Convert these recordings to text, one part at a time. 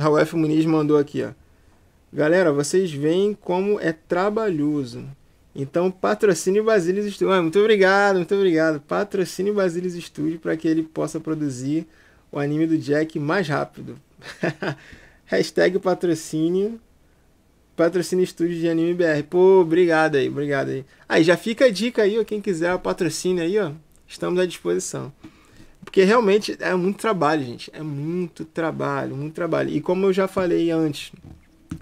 Ralef Muniz mandou aqui, ó. Galera, vocês veem como é trabalhoso. Então, patrocine Basilis Studio. Ah, muito obrigado, muito obrigado. Patrocine Basilis Studio para que ele possa produzir o anime do Jack mais rápido. Hashtag patrocínio. o Estúdio de Anime BR. Pô, obrigado aí, obrigado aí. Aí, já fica a dica aí, ó. Quem quiser patrocine patrocínio aí, ó. Estamos à disposição. Porque realmente é muito trabalho, gente. É muito trabalho, muito trabalho. E como eu já falei antes,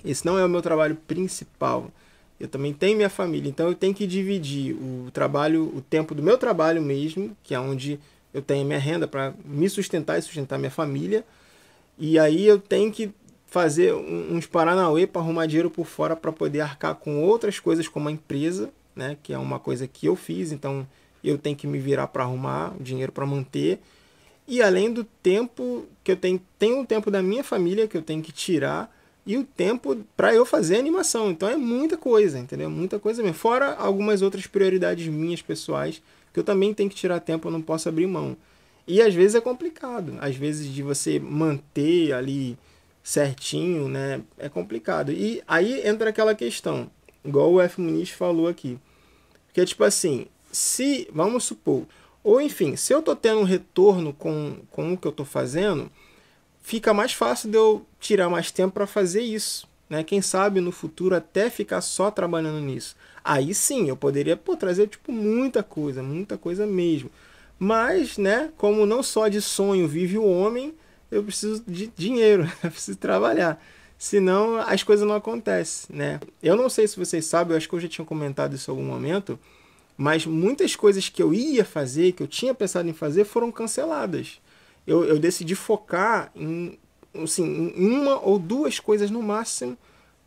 esse não é o meu trabalho principal. Eu também tenho minha família, então eu tenho que dividir o trabalho, o tempo do meu trabalho mesmo, que é onde eu tenho minha renda para me sustentar e sustentar minha família. E aí eu tenho que fazer uns paranauê para arrumar dinheiro por fora para poder arcar com outras coisas como a empresa, né, que é uma coisa que eu fiz, então eu tenho que me virar para arrumar o dinheiro para manter. E além do tempo que eu tenho, tem o tempo da minha família que eu tenho que tirar e o tempo para eu fazer animação. Então é muita coisa, entendeu? Muita coisa mesmo. Fora algumas outras prioridades minhas pessoais que eu também tenho que tirar tempo, eu não posso abrir mão. E às vezes é complicado, às vezes de você manter ali certinho, né? É complicado. E aí entra aquela questão, igual o F Muniz falou aqui. Que é tipo assim, se, vamos supor, ou enfim, se eu estou tendo um retorno com, com o que eu estou fazendo, fica mais fácil de eu tirar mais tempo para fazer isso. Né? Quem sabe no futuro até ficar só trabalhando nisso. Aí sim, eu poderia pô, trazer tipo muita coisa, muita coisa mesmo. Mas, né, como não só de sonho vive o homem, eu preciso de dinheiro, eu preciso trabalhar. Senão as coisas não acontecem, né? Eu não sei se vocês sabem, eu acho que eu já tinha comentado isso em algum momento, mas muitas coisas que eu ia fazer, que eu tinha pensado em fazer, foram canceladas. Eu, eu decidi focar em, assim, em uma ou duas coisas no máximo,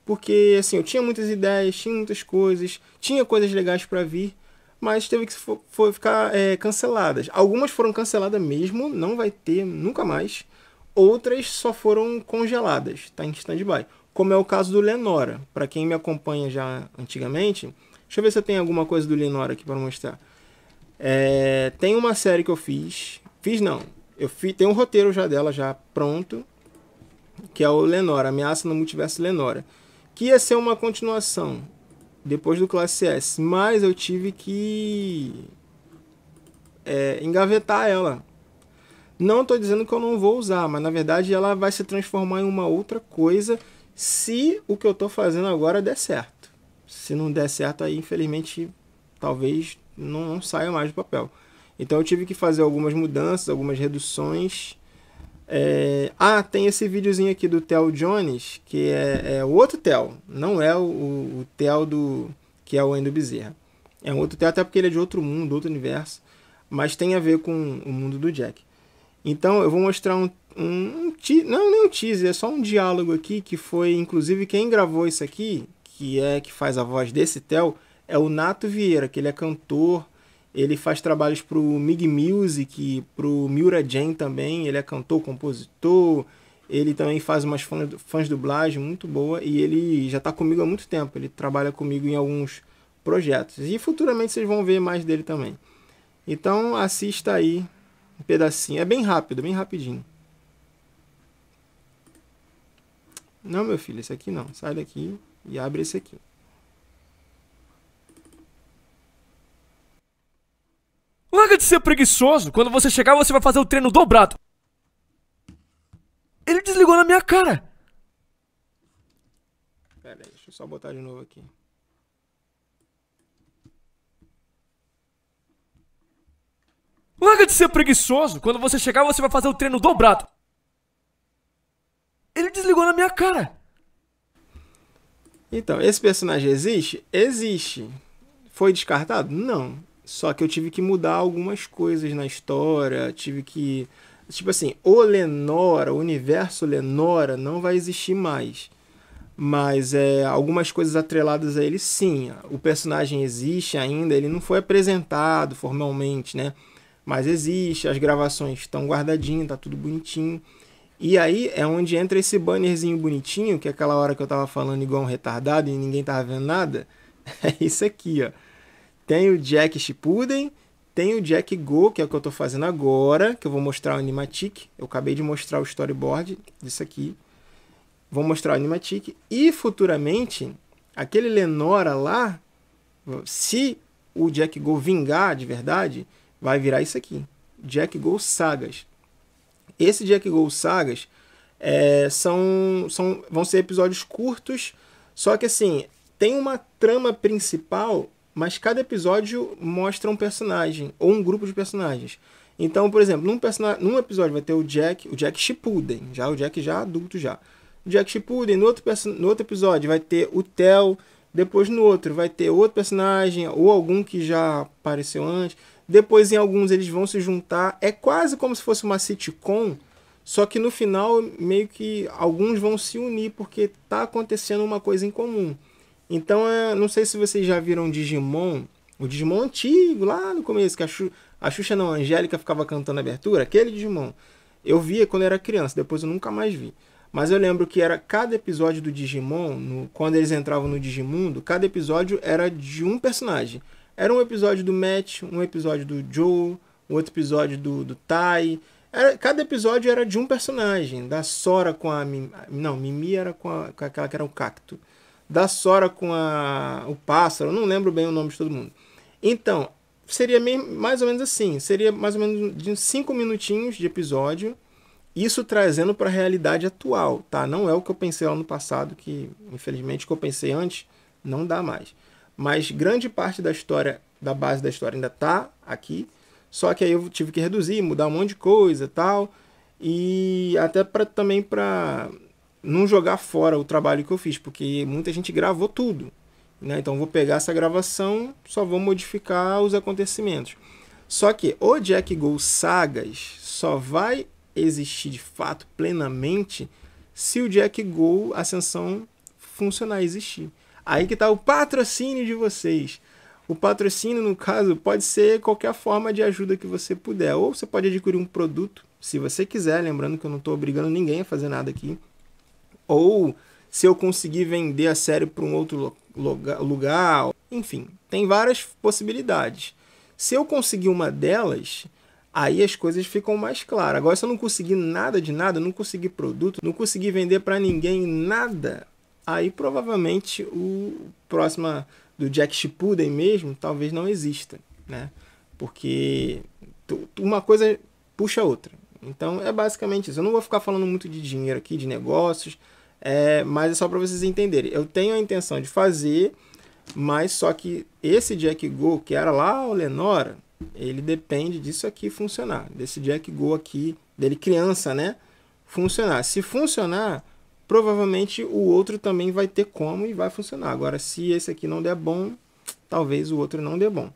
porque assim, eu tinha muitas ideias, tinha muitas coisas, tinha coisas legais para vir, mas teve que for, for ficar é, canceladas. Algumas foram canceladas mesmo, não vai ter nunca mais. Outras só foram congeladas, está em stand-by. Como é o caso do Lenora. Para quem me acompanha já antigamente, Deixa eu ver se eu tenho alguma coisa do Linora aqui para mostrar. É, tem uma série que eu fiz. Fiz não. Eu fiz, tem um roteiro já dela já pronto, que é o Lenora, Ameaça no Multiverso Lenora, que ia ser uma continuação depois do Classe S, mas eu tive que é, engavetar ela. Não estou dizendo que eu não vou usar, mas na verdade ela vai se transformar em uma outra coisa se o que eu estou fazendo agora der certo se não der certo, aí infelizmente talvez não, não saia mais do papel. Então eu tive que fazer algumas mudanças, algumas reduções. É... Ah, tem esse videozinho aqui do Theo Jones, que é, é outro Theo, não é o, o Theo do que é o Endo Bezerra. É um outro Theo, até porque ele é de outro mundo, outro universo, mas tem a ver com o mundo do Jack. Então eu vou mostrar um, um, um não nem um teaser, é só um diálogo aqui que foi, inclusive quem gravou isso aqui que é que faz a voz desse Theo, é o Nato Vieira, que ele é cantor, ele faz trabalhos pro Mig Music, pro Miura Jane também, ele é cantor, compositor, ele também faz umas fãs, fãs dublagem muito boa e ele já está comigo há muito tempo, ele trabalha comigo em alguns projetos. E futuramente vocês vão ver mais dele também. Então assista aí um pedacinho, é bem rápido, bem rapidinho. Não, meu filho, esse aqui não. Sai daqui e abre esse aqui. Larga de ser preguiçoso. Quando você chegar, você vai fazer o treino dobrado. Ele desligou na minha cara. Pera aí, deixa eu só botar de novo aqui. Larga de ser preguiçoso. Quando você chegar, você vai fazer o treino dobrado. Ele desligou na minha cara. Então, esse personagem existe? Existe. Foi descartado? Não. Só que eu tive que mudar algumas coisas na história, tive que. Tipo assim, o Lenora, o universo Lenora não vai existir mais. Mas é, algumas coisas atreladas a ele, sim. O personagem existe ainda, ele não foi apresentado formalmente, né? Mas existe, as gravações estão guardadinhas, tá tudo bonitinho. E aí é onde entra esse bannerzinho bonitinho, que é aquela hora que eu tava falando igual um retardado e ninguém tava vendo nada. É isso aqui, ó. Tem o Jack Shippuden, tem o Jack Go, que é o que eu estou fazendo agora, que eu vou mostrar o Animatic. Eu acabei de mostrar o storyboard disso aqui. Vou mostrar o Animatic. E futuramente, aquele Lenora lá, se o Jack Go vingar de verdade, vai virar isso aqui. Jack Go Sagas. Esse Jack Go Sagas é, são, são, vão ser episódios curtos, só que assim, tem uma trama principal, mas cada episódio mostra um personagem ou um grupo de personagens. Então, por exemplo, num, num episódio vai ter o Jack, o Jack Shippuden, já o Jack já adulto já. O Jack Shippuden, no outro, no outro episódio vai ter o Theo, depois no outro vai ter outro personagem ou algum que já apareceu antes. Depois, em alguns, eles vão se juntar. É quase como se fosse uma sitcom, só que no final, meio que alguns vão se unir porque tá acontecendo uma coisa em comum. Então, é, não sei se vocês já viram Digimon, o Digimon antigo, lá no começo, que a Xuxa, a Xuxa não, a Angélica ficava cantando a abertura, aquele Digimon. Eu via quando era criança, depois eu nunca mais vi. Mas eu lembro que era cada episódio do Digimon, no, quando eles entravam no Digimundo, cada episódio era de um personagem. Era um episódio do Matt, um episódio do Joe, outro episódio do, do Tai. Era, cada episódio era de um personagem. Da Sora com a. Mim, não, Mimi era com, a, com, aquela que era o cacto. Da Sora com a, o pássaro. Não lembro bem o nome de todo mundo. Então, seria mais ou menos assim. Seria mais ou menos de cinco minutinhos de episódio. Isso trazendo para a realidade atual, tá? Não é o que eu pensei lá no passado, que infelizmente o que eu pensei antes não dá mais mas grande parte da história, da base da história ainda tá aqui. Só que aí eu tive que reduzir, mudar um monte de coisa, tal, e até para também para não jogar fora o trabalho que eu fiz, porque muita gente gravou tudo, né? Então vou pegar essa gravação, só vou modificar os acontecimentos. Só que o Jack Go Sagas só vai existir de fato plenamente se o Jack Go Ascensão funcionar existir. Aí que está o patrocínio de vocês. O patrocínio, no caso, pode ser qualquer forma de ajuda que você puder. Ou você pode adquirir um produto, se você quiser. Lembrando que eu não estou obrigando ninguém a fazer nada aqui. Ou se eu conseguir vender a série para um outro lugar. Enfim, tem várias possibilidades. Se eu conseguir uma delas, aí as coisas ficam mais claras. Agora, se eu não conseguir nada de nada, não conseguir produto, não conseguir vender para ninguém nada, aí provavelmente o próximo do Jack Shippuden mesmo talvez não exista, né? Porque uma coisa puxa a outra. Então é basicamente isso. Eu não vou ficar falando muito de dinheiro aqui, de negócios, é, mas é só para vocês entenderem. Eu tenho a intenção de fazer, mas só que esse Jack Go, que era lá o Lenora, ele depende disso aqui funcionar, desse Jack Go aqui, dele criança, né? Funcionar. Se funcionar, provavelmente o outro também vai ter como e vai funcionar. Agora, se esse aqui não der bom, talvez o outro não dê bom.